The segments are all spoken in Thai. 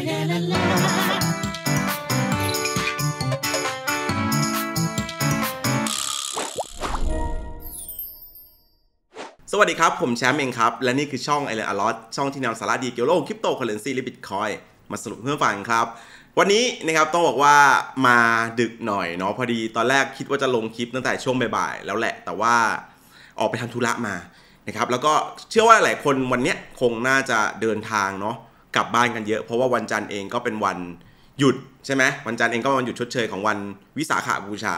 สวัสดีครับผมแชมป์เองครับ และนี่คือช่องไอเลนอลอสช่องที่นำสาระดีเกี่ยวโลกคริปโตเคอเรนซีและบิตคอยมาสรุปเพื่อฟังครับ วันนี้นะครับต้องบอกว่ามาดึกหน่อยเนาะพอดี ตอนแรกคิดว่าจะลงคลิปตั้งแต่ช่วงบ่ายๆ แล้วแหละ แต่ว่าออกไปทำธุระมานะครับแล้วก็เชื่อว่าหลายคนวันนี้คงน่าจะเดินทางเนาะกลับบ้านกันเยอะเพราะว่าวันจันทร์เองก็เป็นวัน หยุดใช่ไหมวันจันทร์เองก็วันหยุดชดเชยของวันวิสาขบูชา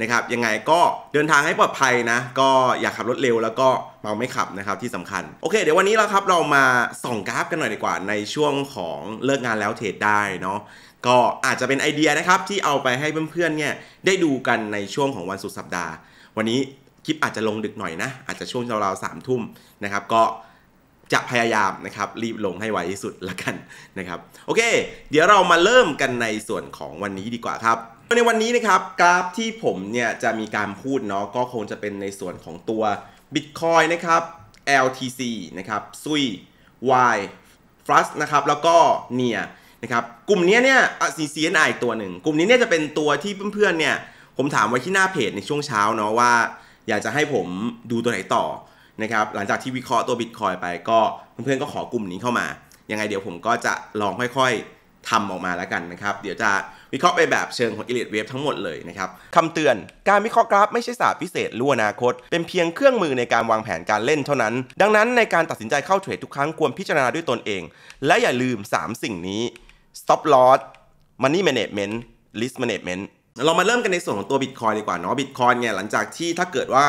นะครับ ยังไงก็เดินทางให้ปลอดภัยนะก็อย่าขับรถเร็วแล้วก็เมาไม่ขับนะครับที่สำคัญโอเคเดี๋ยววันนี้เราครับเรามาส่องกราฟกันหน่อยดีกว่าในช่วงของเลิกงานแล้วเทรดได้เนาะก็อาจจะเป็นไอเดียนะครับ ที่เอาไปให้เพื่อนๆเนี่ยได้ดูกันในช่วงของวันสุดสัปดาห์ วันนี้คลิปอาจจะลงดึกหน่อยนะ อาจจะช่วงราวๆสามทุ่มนะครับ ก็จะพยายามนะครับรีบลงให้ไวที่สุดละกันนะครับโอเค เดี๋ยวเรามาเริ่มกันในส่วนของวันนี้ดีกว่าครับ ในวันนี้นะครับ กราฟที่ผมเนี่ยจะมีการพูดเนาะก็คงจะเป็นในส่วนของตัว Bitcoin นะครับ LTC นะครับซุย Y f l u s นะครับแล้วก็เนียนะครับกลุ่มนี้เนี่ยซีซีนไอตัวหนึ่ง กลุ่มนี้เนี่ยจะเป็นตัวที่เพื่อนๆเนี่ยผมถามไว้ที่หน้าเพจในช่วงเช้าเนาะว่า อยากจะให้ผมดูตัวไหนต่อนะครับหลังจากที่วิเคราะห์ตัวบิตคอยไปก็ เพื่อนๆก็ขอกลุ่มนี้เข้ามา ยังไงเดี๋ยวผมก็จะลองค่อยๆทำออกมาแล้วกันนะครับ เดี๋ยวจะวิเคราะห์ไปแบบเชิงของ Elliott Wave ทั้งหมดเลยนะครับคำเตือนการวิเคราะห์กราฟไม่ใช่ศาสตร์พิเศษล่วอนาคต เป็นเพียงเครื่องมือในการวางแผนการเล่นเท่านั้น ดังนั้นในการตัดสินใจเข้าเทรดทุกครั้งควรพิจารณาด้วยตนเอง และอย่าลืม 3 สิ่งนี้ stop loss money management risk management เรามาเริ่มกันในส่วนของตัวบิตคอยดีกว่าเนาะบิตคอยเนี่ยหลังจากที่ถ้าเกิดว่า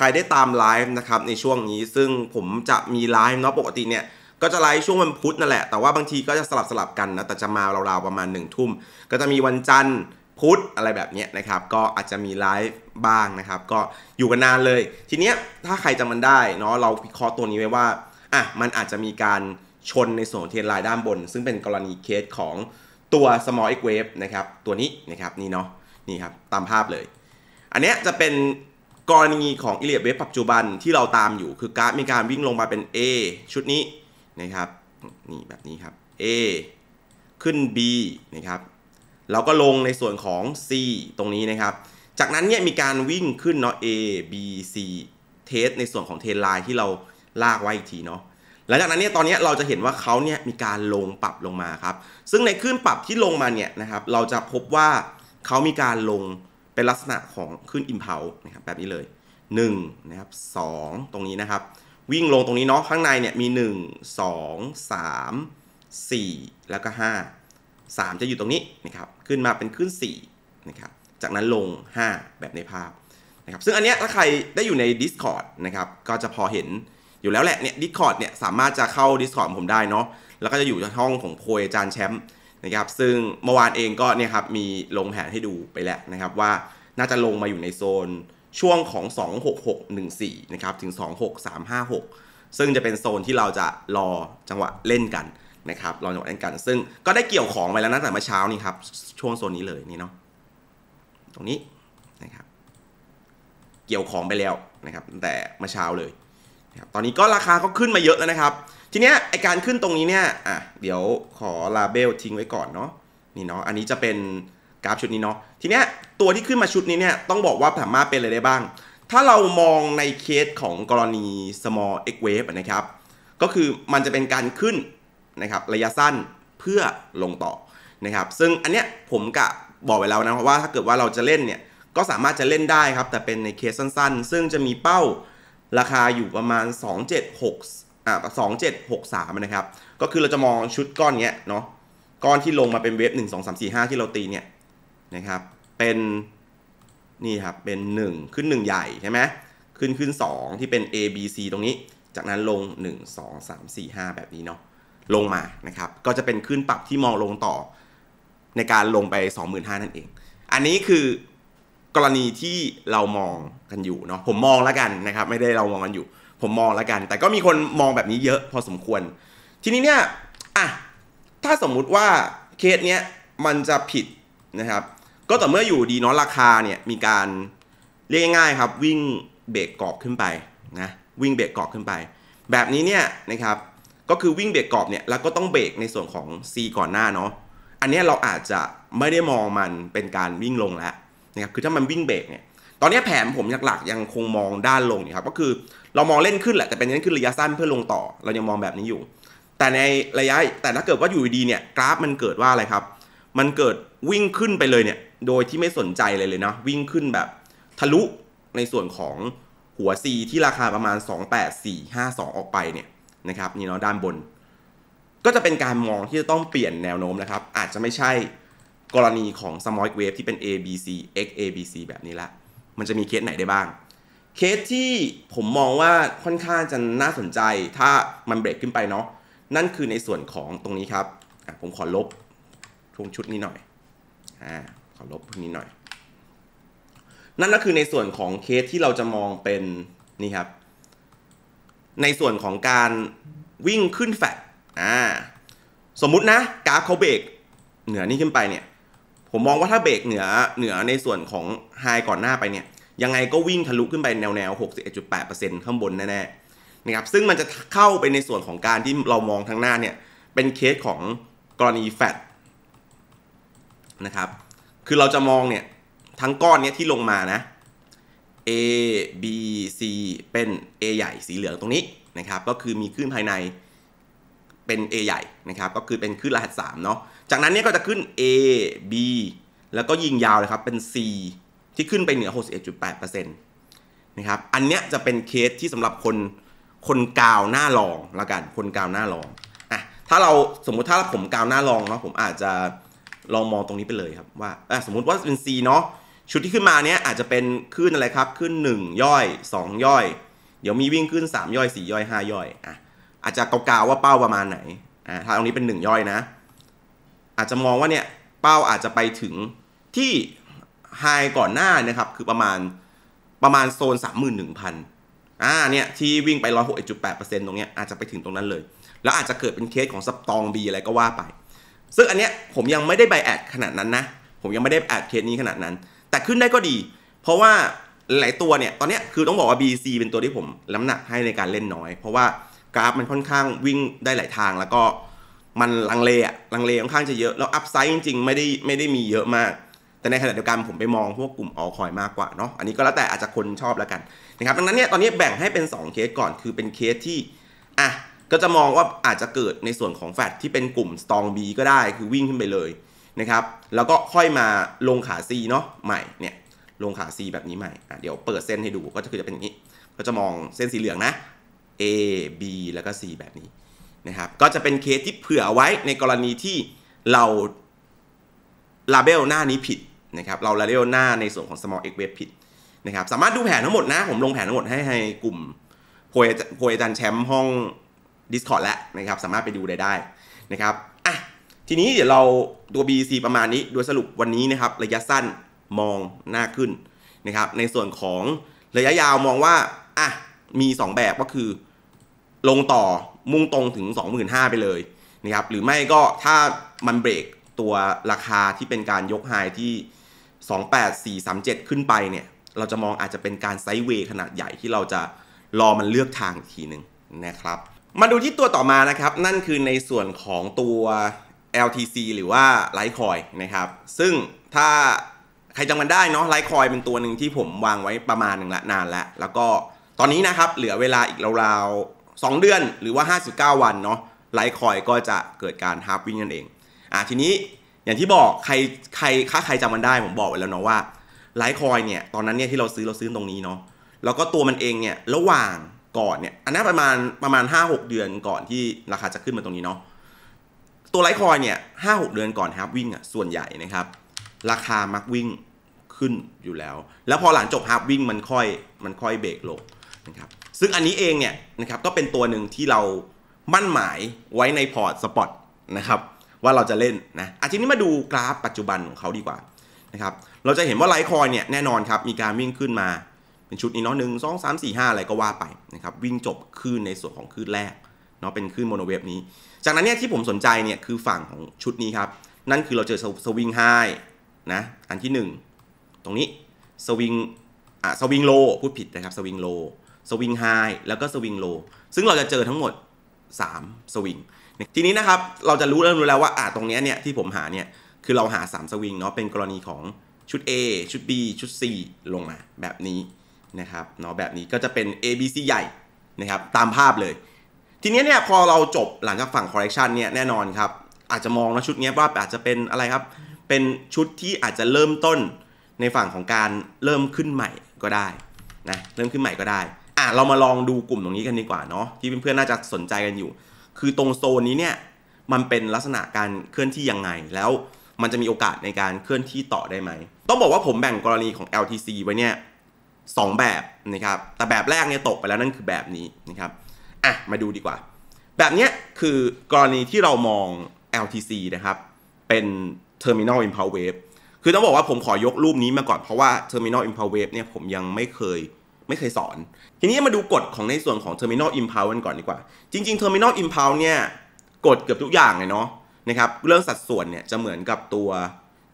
ใครได้ตามไลฟ์นะครับในช่วงนี้ ซึ่งผมจะมีไลฟ์เนาะปกติเนี่ยก็จะไลฟ์ช่วงวันพุธนั่นแหละแต่ว่าบางทีก็จะสลับสลับกันนะแต่จะมาราวๆประมาณ1นึ่ทุ่มก็จะมีวันจันทร์พุธอะไรแบบนี้นะครับก็อาจจะมีไลฟ์บ้างนะครับ ก็อยู่กันนานเลย ทีเนี้ยถ้าใครจำมันได้ เนาะเราพิเคราะห์ตัวนี้ไว้ว่าอ่ะ มันอาจจะมีการชนในส่วนเทียนลายด้านบน ซึ่งเป็นกรณีเคสของตัว small x wave นะครับตัวนี้นะครับนี่เนาะนี่ครับตามภาพเลย อันเนี้ยจะเป็นกรณีของอิเลียเวฟปัจจุบันที่เราตามอยู่คือกราฟมีการวิ่งลงมาเป็น A ชุดนี้นะครับนี่แบบนี้ครับ A ขึ้น B นะครับเราก็ลงในส่วนของ C ตรงนี้นะครับ จากนั้นเนี่ยมีการวิ่งขึ้นเนาะ A B C เทสในส่วนของเทนไลน์ที่เราลากไว้ อีก ทีเนาะหลังจากนั้นเนี่ยตอนนี้เราจะเห็นว่าเขาเนี่ยมีการลงปรับลงมา ครับ ซึ่งในขึ้นปรับที่ลงมาเนี่ยนะครับเราจะพบว่าเขามีการลงเป็นลักษณะของขึ้นอิมเพลนะครับแบบนี้เลย1นะครับ2ตรงนี้นะครับ วิ่งลงตรงนี้เนาะข้างในเนี่ยมี 1 2 3 4 แล้วก็ 5 3 จะอยู่ตรงนี้นะครับขึ้นมาเป็นขึ้น4นะครับจากนั้นลง 5 แบบในภาพนะครับซึ่งอันเนี้ยถ้าใครได้อยู่ใน Discord นะครับก็จะพอเห็นอยู่แล้วแหละเนี่ยดิสคอร์ดเนี่ยสามารถจะเข้า Discord ผมได้เนาะแล้วก็จะอยู่ในห้องของโพยอาจารย์แชมป์นะครับซึ่งเมื่อวานเองก็เนี่ยครับมีลงแผนให้ดูไปแล้วนะครับ ว่าน่าจะลงมาอยู่ในโซนช่วงของ 26614นะครับ ถึง 26356 ซึ่งจะเป็นโซนที่เราจะรอจังหวะเล่นกันนะครับรอจังหวะเล่นกัน ซึ่งก็ได้เกี่ยวของไปแล้วนะแต่เมื่อเช้านี่ครับ ช่วงโซนนี้เลยนี่เนาะตรงนี้นะครับ เกี่ยวของไปแล้วนะครับแต่เมื่อเช้าเลยนะครับตอนนี้ก็ราคาก็ขึ้นมาเยอะแล้วนะครับทีเนี้ยไอการขึ้นตรงนี้เนี่ย อ่ะ เดี๋ยวขอลาเบลทิ้งไว้ก่อนเนาะ นี่เนาะ อันนี้จะเป็นกราฟชุดนี้เนาะ ทีเนี้ยตัวที่ขึ้นมาชุดนี้เนี่ย ต้องบอกว่าสามารถเป็นอะไรได้บ้าง ถ้าเรามองในเคสของกรณี small x wave นะครับ ก็คือมันจะเป็นการขึ้นนะครับระยะสั้นเพื่อลงต่อนะครับ ซึ่งอันเนี้ยผมกะบอกไว้แล้วนะว่าถ้าเกิดว่าเราจะเล่นเนี่ย ก็สามารถจะเล่นได้ครับ แต่เป็นในเคสสั้น ๆ ซึ่งจะมีเป้าราคาอยู่ประมาณ 276อ่าสองเจ็ดหกสามนะครับก็คือเราจะมองชุดก้อนเนี้ยเนาะก้อนที่ลงมาเป็นเวฟหนึ่งสองสามสี่ห้าที่เราตีเนี่ยนะครับเป็นนี่ครับเป็นหนึ่งขึ้นหนึ่งใหญ่ใช่ไหมขึ้นขึ้นสองที่เป็น A B C ตรงนี้ จากนั้นลงหนึ่งงสามสี่ห้าแบบนี้เนาะลงมานะครับก็จะเป็นขึ้นปรับที่มองลงต่อในการลงไป2น0้านั่นเอง อันนี้คือกรณีที่เรามองกันอยู่เนาะผมมองแล้วกันนะครับไม่ได้เรามองกันอยู่ผมมองละกัน แต่ก็มีคนมองแบบนี้เยอะพอสมควร ทีนี้เนี่ยอ่ะถ้าสมมุติว่าเคสเนี้ยมันจะผิดนะครับ ก็ต่อเมื่ออยู่ดีเนาะราคาเนี่ย มีการเรียกง่ายๆครับวิ่งเบรกกรอบขึ้นไปนะวิ่งเบรกกรอบขึ้นไป แบบนี้เนี่ยนะครับ ก็คือวิ่งเบรกกรอบเนี่ยแล้วก็ต้องเบรกในส่วนของ C ก่อนหน้าเนาะอันนี้เราอาจจะไม่ได้มองมันเป็นการวิ่งลงแล้วนะครับคือถ้ามันวิ่งเบรกเนี่ยตอนนี้แผนผมหลักๆยังคงมองด้านลงนะครับก็คือเรามองเล่นขึ้นแหละแต่เป็นเล่นขึ้นระยะสั้นเพื่อลงต่อ เรายังมองแบบนี้อยู่ แต่ในระยะแต่ถ้าเกิดว่าอยู่ดีเนี่ยกราฟมันเกิดว่าอะไรครับ มันเกิดวิ่งขึ้นไปเลยเนี่ยโดยที่ไม่สนใจเลยเลยนะวิ่งขึ้นแบบทะลุในส่วนของหัว C ที่ราคาประมาณ 28452 ออกไปเนี่ยนะครับนี่เนาะด้านบน ก็จะเป็นการมองที่จะต้องเปลี่ยนแนวโน้มนะครับอาจจะไม่ใช่กรณีของ small wave ที่เป็น A B C X A B C แบบนี้ละมันจะมีเคสไหนได้บ้าง เคสที่ผมมองว่าค่อนข้างจะน่าสนใจถ้ามันเบรกขึ้นไปเนาะ นั่นคือในส่วนของตรงนี้ครับ ผมขอลบทวงชุดนี้หน่อยอขอลบพวกนี้หน่อย นั่นก็คือในส่วนของเคสที่เราจะมองเป็นนี่ครับ ในส่วนของการวิ่งขึ้นแฟตอ่า สมมุตินะกราฟเขาเบรกเหนือนี่ขึ้นไปเนี่ยผมมองว่าถ้าเบรกเหนือเหนือในส่วนของไฮก่อนหน้าไปเนี่ยยังไงก็วิ่งทะลุขึ้นไปแนวแนว 61.8%ข้างบนแน่ๆนะครับซึ่งมันจะเข้าไปในส่วนของการที่เรามองทางหน้าเนี่ยเป็นเคสของกรณีแฟดนะครับคือเราจะมองเนี่ยทั้งก้อนเนี้ยที่ลงมานะ A B C เป็น A ใหญ่สีเหลืองตรงนี้นะครับก็คือมีขึ้นภายในเป็น A ใหญ่นะครับก็คือเป็นขึ้นรหัส3เนาะจากนั้นเนี่ยก็จะขึ้น A B แล้วก็ยิงยาวเลยครับ เป็น C ที่ขึ้นไปเหนือ 61.8%นะครับอันเนี้ยจะเป็นเคสที่สำหรับคนคนกาวหน้าลองละกันคนกาวหน้าลองอ่ะถ้าเราสมมุติถ้าผมกาวหน้าลองเนาะผมอาจจะลองมองตรงนี้ไปเลยครับว่าอ่ะสมมุติว่าเป็น C เนาะชุดที่ขึ้นมาเนี้ยอาจจะเป็นขึ้นอะไรครับขึ้น 1ย่อย2 ย่อย เดี๋ยวมีวิ่งขึ้น 3 ย่อย 4 ย่อย 5 ย่อยอ่ะอาจจะกาวๆว่าเป้าประมาณไหนอ่าถ้าตรงนี้เป็น1ย่อยนะอาจจะมองว่าเนี่ยเป้าอาจจะไปถึงที่ไฮก่อนหน้านะครับ คือประมาณประมาณโซน 31,000อ่าเนี่ยที่วิ่งไป1 6 8ตรงเนี้ยอาจจะไปถึงตรงนั้นเลย แล้วอาจจะเกิดเป็นเคสของสตองบีอะไรก็ว่าไป ซึ่งอันเนี้ยผมยังไม่ได้ไบแอดขนาดนั้นนะ ผมยังไม่ได้แอดเคสนี้ขนาดนั้น แต่ขึ้นได้ก็ดี เพราะว่าหลายตัวเนี่ย ตอนเนี้ยคือต้องบอกว่า BC เป็นตัวที่ผมน้ำหนักให้ในการเล่นน้อย เพราะว่ากราฟมันค่อนข้างวิ่งได้หลายทางแล้วก็มันลังเลอะลังเลค่อนข้างจะเยอะ แล้วอัพไซด์จริงๆไม่ได้ไม่ได้มีเยอะมาก แต่ในขณะเดียวกันผมไปมองพวกกลุ่มออคอยมากกว่าเนาะ อันนี้ก็แล้วแต่อาจจะคนชอบแล้วกันนะครับดังนั้นเนี่ยตอนนี้แบ่งให้เป็น2เคสก่อนคือเป็นเคสที่อ่ะก็จะมองว่าอาจจะเกิดในส่วนของแฟดที่เป็นกลุ่มสตองบีก็ได้คือวิ่งขึ้นไปเลยนะครับแล้วก็ค่อยมาลงขา C เนาะใหม่เนี่ยลงขา C แบบนี้ใหม่เดี๋ยวเปิดเส้นให้ดูก็จะคือจะเป็นอย่างนี้ ก็จะมองเส้นสีเหลืองนะ A B แล้วก็ C แบบนี้ะครับก็จะเป็นเคสที่เผื่อไว้ในกรณีที่เราลาเบลหน้านี้ผิดนะครับเราลาเบลหน้าในส่วนของ small x wave ผิดนะครับสามารถดูแผนทั้งหมดนะผมลงแผนทั้งหมดให้ให้กลุ่มโพยโพยจันแชมป์ห้อง Discord แล้วนะครับสามารถไปดูได้ได้นะครับอ่ะทีนี้เดี๋ยวเราตัว BC ประมาณนี้โดยสรุปวันนี้นะครับ ระยะสั้นมองหน้าขึ้นนะครับ ในส่วนของระยะยาวมองว่าอ่ะมี 2 แบบก็คือลงต่อมุ่งตรงถึง 25,000 ไปเลยนะครับหรือไม่ก็ถ้ามันเบรกตัวราคาที่เป็นการยกไฮที่ 28437 ขึ้นไปเนี่ย เราจะมองอาจจะเป็นการไซด์เวย์ขนาดใหญ่ที่เราจะรอมันเลือกทางอีกทีหนึ่งนะครับ มาดูที่ตัวต่อมานะครับนั่นคือในส่วนของตัว LTC หรือว่าไล e c คอยนะครับ ซึ่งถ้าใครจำมันได้เนาะไล e c คอยเป็นตัวหนึ่งที่ผมวางไว้ประมาณหนึ่งละนานแล้ว แล้วก็ตอนนี้นะครับเหลือเวลาอีกราว2 เดือนหรือว่า 59 วันเนาะไลท์คอยก็จะเกิดการฮาร์ปวิ่งนั่นเองอ่ะทีนี้อย่างที่บอกใครใครค้าใครจำมันได้ผมบอกไว้แล้วเนาะว่าไลท์คอยเนี่ย ตอนนั้นเนี่ยที่เราซื้อเราซื้อตรงนี้เนาะแล้วก็ตัวมันเองเนี่ยระหว่างก่อนเนี่ยอันนั้นประมาณประมาณ 5-6 เดือนก่อนที่ราคาจะขึ้นมาตรงนี้เนาะตัวไลท์คอยเนี่ยห้าหกเดือนก่อนฮาร์ปวิ่งอ่ะส่วนใหญ่นะครับ ราคามักวิ่งขึ้นอยู่แล้วแล้วพอหลังจบฮาร์ปวิ่งมันค่อยมันค่อยเบรกลงนะครับซึ่งอันนี้เองเนี่ยนะครับก็เป็นตัวหนึ่งที่เรามั่นหมายไว้ในพอร์ตสปอตนะครับว่าเราจะเล่นนะอาทีนี้มาดูกราฟปัจจุบันของเขาดีกว่านะครับเราจะเห็นว่าไลท์คอยเนี่ยแน่นอนครับมีการวิ่งขึ้นมาเป็นชุดนี้เนาะหนึ่งสองสามสี่ห้าอะไรก็ว่าไปนะครับวิ่งจบขึ้นในส่วนของคลื่นแรกเนาะเป็นคลื่นโมโนเวฟนี้ จากนั้นเนี่ยที่ผมสนใจเนี่ยคือฝั่งของชุดนี้ครับ นั่นคือเราเจอสวิงไฮนะอันที่ 1 ตรงนี้สวิงอ่ะสวิงโลพูดผิดนะครับสวิงโลสวิงไฮแล้วก็สวิงโลซึ่งเราจะเจอทั้งหมด3สวิงทีนี้นะครับเราจะรู้เริ่มรู้แล้วว่าอ่าตรงนี้เนี่ยที่ผมหาเนี่ย คือเราหา3สวิงเนาะเป็นกรณีของชุด A ชุด B ชุด C ลงมาแบบนี้นะครับเนาะแบบนี้ก็จะเป็น A B C ใหญ่นะครับตามภาพเลย ทีนี้เนี่ยพอเราจบหลังจากฝั่ง correction เนี่ยแน่นอนครับ อาจจะมองนะชุดนี้ว่าอาจจะเป็นอะไรครับเป็นชุดที่อาจจะเริ่มต้นในฝั่งของการเริ่มขึ้นใหม่ก็ได้นะเริ่มขึ้นใหม่ก็ได้อ่ะเรามาลองดูกลุ่มตรงนี้กันดีกว่าเนาะที่เพื่อนๆ น่าจะสนใจกันอยู่ คือตรงโซนนี้เนี่ยมันเป็นลักษณะการเคลื่อนที่ยังไง แล้วมันจะมีโอกาสในการเคลื่อนที่ต่อได้ไหม ต้องบอกว่าผมแบ่งกรณีของ LTC ไว้เนี่ยสองแบบนะครับแต่แบบแรกเนี่ยตกไปแล้วนั่นคือแบบนี้นะครับอ่ะมาดูดีกว่า แบบเนี้ยคือกรณีที่เรามอง LTC นะครับ เป็น Terminal Impulse Wave คือต้องบอกว่าผมขอยกรูปนี้มาก่อนเพราะว่า Terminal Impulse Wave เนี่ยผมยังไม่เคยไม่เคยสอน ทีนี้มาดูกฎของในส่วนของ Terminal Impulse กันก่อนดีกว่า จริง ๆ Terminal Impulse เนี่ยกฎเกือบทุกอย่างเลยเนาะนะครับเรื่องสัดส่วนเนี่ยจะเหมือนกับตัว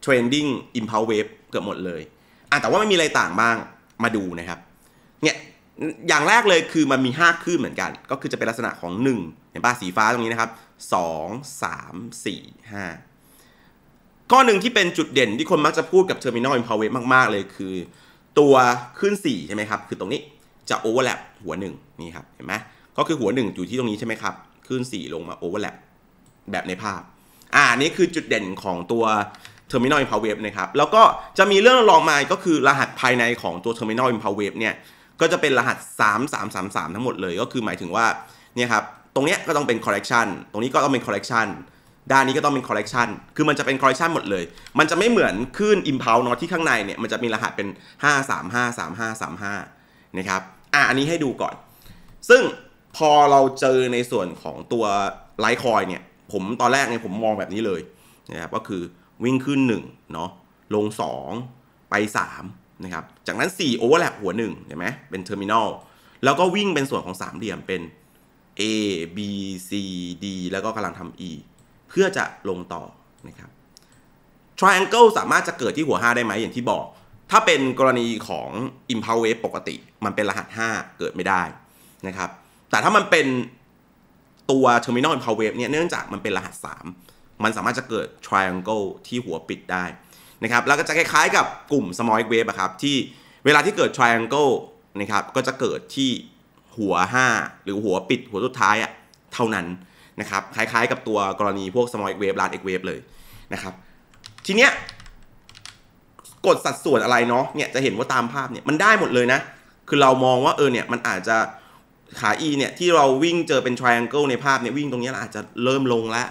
Trending Impulse Wave เกือบหมดเลย อ่ะแต่ว่าไม่มีอะไรต่างบ้างมาดูนะครับเนี่ยอย่างแรกเลยคือมันมี 5คลื่นเหมือนกัน ก็คือจะเป็นลักษณะของ1เห็นป่ะสีฟ้าตรงนี้นะครับ2 3 4 5ข้อหนึ่งที่เป็นจุดเด่นที่คนมักจะพูดกับ Terminal Impulse Wave มากๆเลยคือตัวขึ้น4 ใช่ไหมครับ คือตรงนี้จะโอเวอร์แลปหัว1นี่ครับเห็นไหมก็คือหัว1อยู่ที่ตรงนี้ใช่ไหมครับขึ้น 4 ลงมาโอเวอร์แลปแบบในภาพ อ่านี่คือจุดเด่นของตัวเทอร์มินอลอิมพาวเวฟนะครับแล้วก็จะมีเรื่องรองมาก็คือรหัสภายในของตัวเทอร์มินอลอิมพาวเวฟเนี่ยก็จะเป็นรหัส 3333 ทั้งหมดเลยก็คือหมายถึงว่าเนี่ยครับตรงเนี้ยก็ต้องเป็นคอลเลกชันตรงนี้ก็ต้องเป็นคอลเลกชันด้านนี้ก็ต้องเป็นคอลเลกชันคือมันจะเป็นคอลเลกชันหมดเลย มันจะไม่เหมือนขึ้นอิมพาวเนาะที่ข้างในเนี่ย มันจะมีรหัสเป็น 5 3 5 3 5 3 5นะครับ อ่ะ อันนี้ให้ดูก่อน ซึ่งพอเราเจอในส่วนของตัวไลท์คอยเนี่ย ผมตอนแรกเนี่ยผมมองแบบนี้เลยนะครับ ก็คือวิ่งขึ้น1เนาะ ลง 2 ไป3นะครับ จากนั้น4โอเวอร์แลปหัว1เห็นไหมเป็นเทอร์มินอล แล้วก็วิ่งเป็นส่วนของสามเหลี่ยมเป็น A B C D แล้วก็กำลังทำ E พื่อจะลงต่อนะครับ triangle สามารถจะเกิดที่หัว 5 ได้ไหม อย่างที่บอก ถ้าเป็นกรณีของ impulse wave ปกติ มันเป็นรหัส 5 เกิดไม่ได้นะครับ แต่ถ้ามันเป็นตัว terminal impulse wave เนี่ยเนื่องจากมันเป็นรหัส 3 มันสามารถจะเกิด triangle ที่หัวปิดได้นะครับ แล้วก็จะคล้ายๆกับกลุ่ม small wave ครับที่เวลาที่เกิด triangle นะครับก็จะเกิดที่หัว 5 หรือหัวปิด หัวสุดท้ายอะเท่านั้นนะครับ คล้ายๆกับตัวกรณีพวก small wave large wave เลยนะครับ ทีเนี้ยกดสัดส่วนอะไรเนาะเนี่ยจะเห็นว่าตามภาพเนี่ยมันได้หมดเลยนะ คือเรามองว่าเออเนี่ยมันอาจจะขา e เนี่ยที่เราวิ่งเจอเป็น triangle ในภาพเนี่ยวิ่งตรงนี้เราอาจจะเริ่มลงแล้ว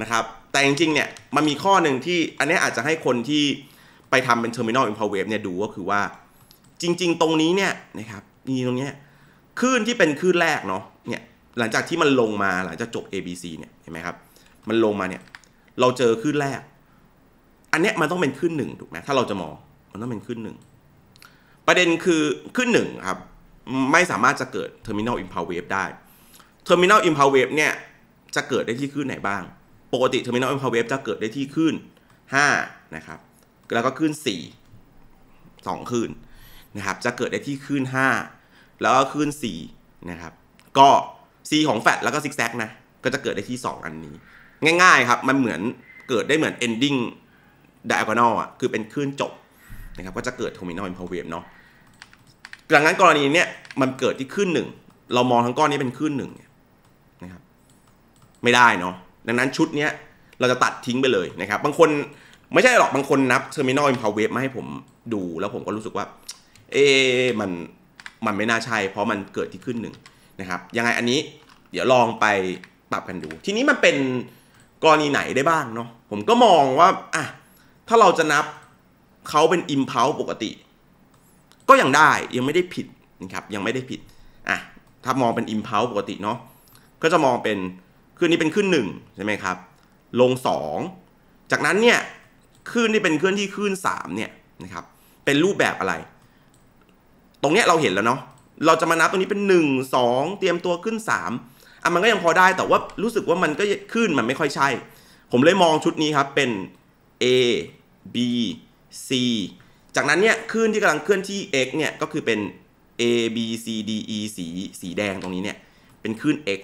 นะครับ แต่จริงๆเนี่ยมันมีข้อหนึ่งที่อันนี้อาจจะให้คนที่ไปทำเป็น terminal i m p o w wave เนี่ยดูก็คือว่า จริงๆตรงนี้เนี่ยนะครับนี่ตรงเนี้ยคลื่นที่เป็นคลื่นแรกเนาะหลังจากที่มันลงมาหลังจากจบ ABC เนี่ยเห็นไหมครับมันลงมาเนี่ย เราเจอขึ้นแรก อันเนี้ยมันต้องเป็นขึ้นหนึ่งถูกไหมถ้าเราจะมองมันต้องเป็นขึ้นหนึ่งประเด็นคือขึ้นหนึ่งครับ ไม่สามารถจะเกิด Terminal Impulse Wave ได้ Terminal Impulse Wave เนี่ย จะเกิดได้ที่ขึ้นไหนบ้าง ปกติ Terminal Impulse Wave จะเกิดได้ที่ขึ้น5 นะครับ แล้วก็ขึ้น 4 2ขึ้นนะครับจะเกิดได้ที่ขึ้น5 แล้วก็ขึ้น4นะครับก็ C ของแฟตแล้วก็ซิกแซกนะ ก็จะเกิดได้ที่ 2 อันนี้ ง่ายๆครับ มันเหมือนเกิดได้เหมือน ending diagonal อ่ะ คือเป็นคลื่นจบนะครับก็จะเกิด terminal i m p r l s e w e v e เนาะลังนั้นกรณีเนี้ยมันเกิดที่คลื่นหนึ่ง เรามองทั้งก้อนนี้เป็นคลื่นหนึ่งนะครับไม่ได้เนาะดังนั้นชุดเนี้ยเราจะตัดทิ้งไปเลยนะครับ บางคนไม่ใช่หรอกบางคนนับ terminal i m p r l s e e wave มาให้ผมดูแล้วผมก็รู้สึกว่า เอ๊มันมันไม่น่าใช่เพราะมันเกิดที่คลื่นหนึ่งนะครับยังไงอันนี้เดี๋ยวลองไปปรับกันดูทีนี้มันเป็นกรณีไหนได้บ้างเนาะผมก็มองว่าอ่ะถ้าเราจะนับเขาเป็น impulse ปกติ ก็ยังได้ยังไม่ได้ผิดนะครับยังไม่ได้ผิดอ่ะถ้ามองเป็น impulse ปกติเนาะก็จะมองเป็นขึ้นนี้เป็นขึ้น1ใช่ไหมครับ ลง2จากนั้นเนี่ยขึ้นที่เป็นขึ้นที่ขึ้น3เนี่ยนะครับเป็นรูปแบบอะไร ตรงเนี้ยเราเห็นแล้วเนาะเราจะมานับตรงนี้เป็น 1 2 เตรียมตัวขึ้น 3 อ่ะมันก็ยังพอได้แต่ว่ารู้สึกว่ามันก็ขึ้นมันไม่ค่อยใช่ ผมเลยมองชุดนี้ครับเป็น A B C จากนั้นเนี่ยขึ้นที่กำลังเคลื่อนที่ x เนี่ยก็คือเป็น a b c d e สี สีแดงตรงนี้เนี่ย เป็นขึ้น x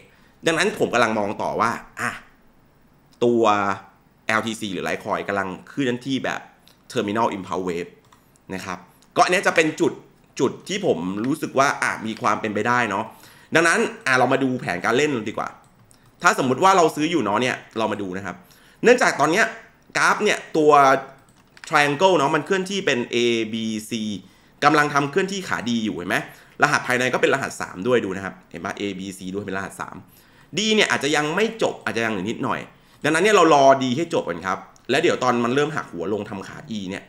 ดังนั้นผมกำลังมองต่อว่า อ่ะ ตัว LTC หรือไลท์คอยกำลังขึ้นที่แบบ Terminal Impulse Wave นะครับก็อันนี้จะเป็นจุดจุดที่ผมรู้สึกว่าอาจมีความเป็นไปได้เนาะดังนั้นอ่ะเรามาดูแผนการเล่นดีกว่า ถ้าสมมุติว่าเราซื้ออยู่เนาะเนี่ยเรามาดูนะครับ เนื่องจากตอนเนี้ยกราฟเนี่ยตัว triangle เนาะมันเคลื่อนที่เป็น A B C กำลังทำเคลื่อนที่ขาดีอยู่เห็นไหมรหัสภายในก็เป็นรหัส 3 ด้วยดูนะครับ เห็นไหม A B C ด้วยเป็นรหัส 3 D เนี่ย อาจจะยังไม่จบอาจจะยังอนิดหน่อย ดังนั้นเนี่ยเรารอดีให้จบก่อนครับแล้วเดี๋ยวตอนมันเริ่มหักหัวลงทำขา E เนี่ย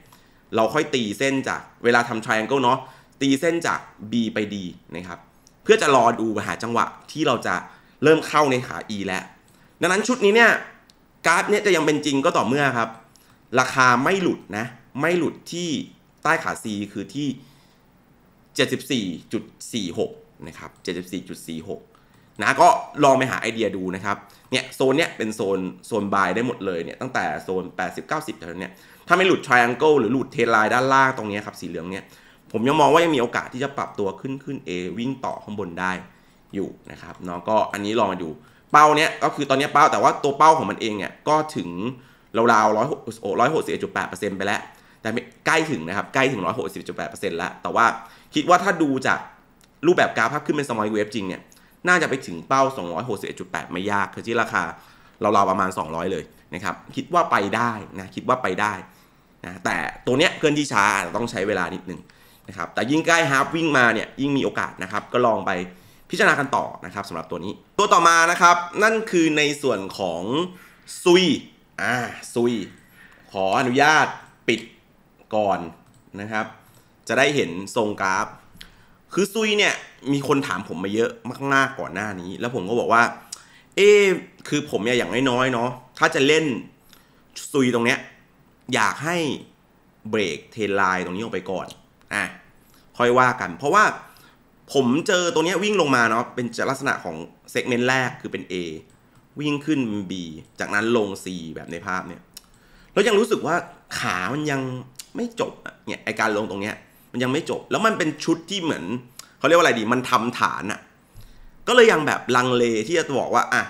เราค่อยตีเส้นจากเวลาทำ triangle เนาะตีเส้นจาก B ไป D นะครับ เพื่อจะรอดูหาจังหวะที่เราจะเริ่มเข้าในขา E แล้วดังนั้นชุดนี้เนี่ยกราฟเนี่ยจะยังเป็นจริงก็ต่อเมื่อครับ ราคาไม่หลุดนะ ไม่หลุดที่ใต้ขา C คือที่ 74.46 นะครับ 74.46 นะก็ลองไปหาไอเดียดูนะครับเนี่ยโซนเนี่ยเป็นโซนโซนบายได้หมดเลยเนี่ยตั้งแต่โซน 80-90แถวนี้ถ้าไม่หลุดทิแองเกิลหรือหลุดเทลไลน์ด้านล่างตรงนี้ครับสีเหลืองเนี่ยผมยังมองว่ายังมีโอกาสที่จะปรับตัวขึ้นขึ้น A วิ่งต่อข้างบนได้อยู่นะครับเนาะก็อันนี้ลองมาดู เป้าเนี้ยก็คือตอนนี้เป้าแต่ว่าตัวเป้าของมันเองเนี่ยก็ถึงราวๆร้อยร้อยหกสิบเอ็ดจุดแปดเปอร์เซ็นต์ไปแล้ว แต่ใกล้ถึงนะครับ ใกล้ถึงร้อยหกสิบจุดแปดเปอร์เซ็นต์แล้ว แต่ว่าคิดว่าถ้าดูจากรูปแบบกราฟภาพขึ้นเป็นสมอยเวฟจริงเนี่ยน่าจะไปถึงเป้า 261.8ไม่ยากคือที่ราคาเราๆประมาณ 200 เลยนะครับคิดว่าไปได้นะคิดว่าไปได้นะแต่ตัวเนี้ยเคลื่อนที่ช้าต้องใช้เวลานิดนึงะครับแต่ยิ่งใกล้ฮาร์วิ่งมาเนี่ยยิ่งมีโอกาสนะครับ ก็ลองไปพิจารณากันต่อนะครับสำหรับตัวนี้ ตัวต่อมานะครับ นั่นคือในส่วนของ ซุย อ่า ซุย ขออนุญาตปิดก่อนนะครับ จะได้เห็นทรงกราฟ คือซุยเนี่ย มีคนถามผมมาเยอะมาก ๆ ก่อนหน้านี้ แล้วผมก็บอกว่า เอ๊คือผมเนี่ยอย่างน้อย ๆ เนาะถ้าจะเล่นซุยตรงเนี้ยอยากให้เบรกเทนไลน์ตรงนี้ออกไปก่อนอ่ะค่อย ว่ากัน เพราะว่าผมเจอตัวนี้วิ่งลงมาเนาะเป็นลักษณะของเซกเมนต์แรกคือเป็น A วิ่งขึ้น B จากนั้นลง C แบบในภาพเนี่ยแล้วยังรู้สึกว่าขามันยังไม่จบเนี่ยไอการลงตรงเนี้ยมันยังไม่จบแล้วมันเป็นชุดที่เหมือนเขาเรียกว่าอะไรดีมันทำฐานอะก็เลยยังแบบลังเลที่จะบอกว่าอ่ะ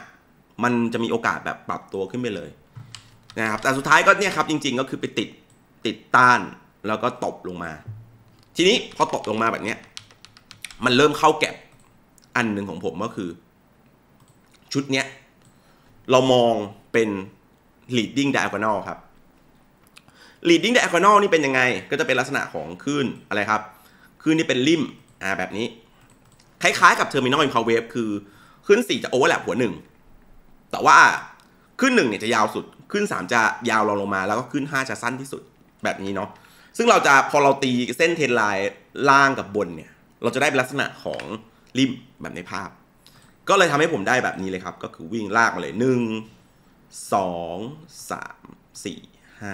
มันจะมีโอกาสแบบปรับตัวขึ้นไปเลยนะครับแต่สุดท้ายก็เนี่ยครับจริงๆ ก็คือไปติดติดต้านแล้วก็ตบลงมาทีนี้พอตกลงมาแบบเนี้ยมันเริ่มเข้าแก็บอันหนึ่งของผมก็คือ ชุดเนี้ย เรามองเป็น leading diagonal ครับ leading diagonal นี่เป็นยังไง ก็จะเป็นลักษณะของคลื่นอะไรครับคลื่นที่เป็นริมอ่าแบบนี้ คล้ายๆกับ terminal impulse wave คือ ขึ้น4 จะ overlap หัวหนึ่ง แต่ว่าขึ้นหนึ่งเนี่ยจะยาวสุด ขึ้นสามจะยาวรองลงมาแล้วก็ขึ้นห้าจะสั้นที่สุดแบบนี้เนาะซึ่งเราจะพอเราตีเส้นเทนไลน์ล่างกับบนเนี่ยเราจะได้ลักษณะของริมแบบในภาพ ก็เลยทำให้ผมได้แบบนี้เลยครับ ก็คือวิ่งลากมาเลยหนึ่งสองสามสี่ห้า